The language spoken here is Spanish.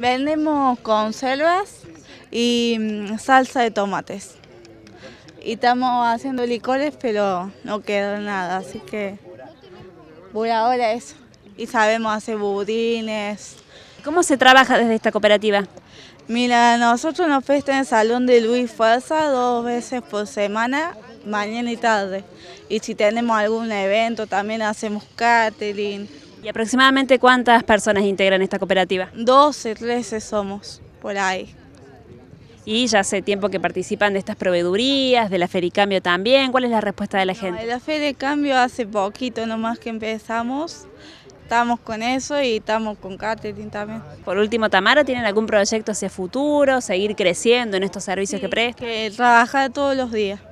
Vendemos conservas y mm, salsa de tomates. Y estamos haciendo licores, pero no quedó nada, así que por ahora eso. Y sabemos hacer budines. ¿Cómo se trabaja desde esta cooperativa? Mira, nosotros nos festa en el Salón de Luis Fuerza dos veces por semana, mañana y tarde. Y si tenemos algún evento también hacemos catering. ¿Y aproximadamente cuántas personas integran esta cooperativa? 12, 13 somos, por ahí. Y ya hace tiempo que participan de estas proveedurías, de la Fericambio también. ¿Cuál es la respuesta de la gente? La Fericambio hace poquito nomás que empezamos. Estamos con eso y estamos con catering también. Por último, Tamara, ¿tienen algún proyecto hacia futuro? ¿Seguir creciendo en estos servicios que prestan? trabajar todos los días.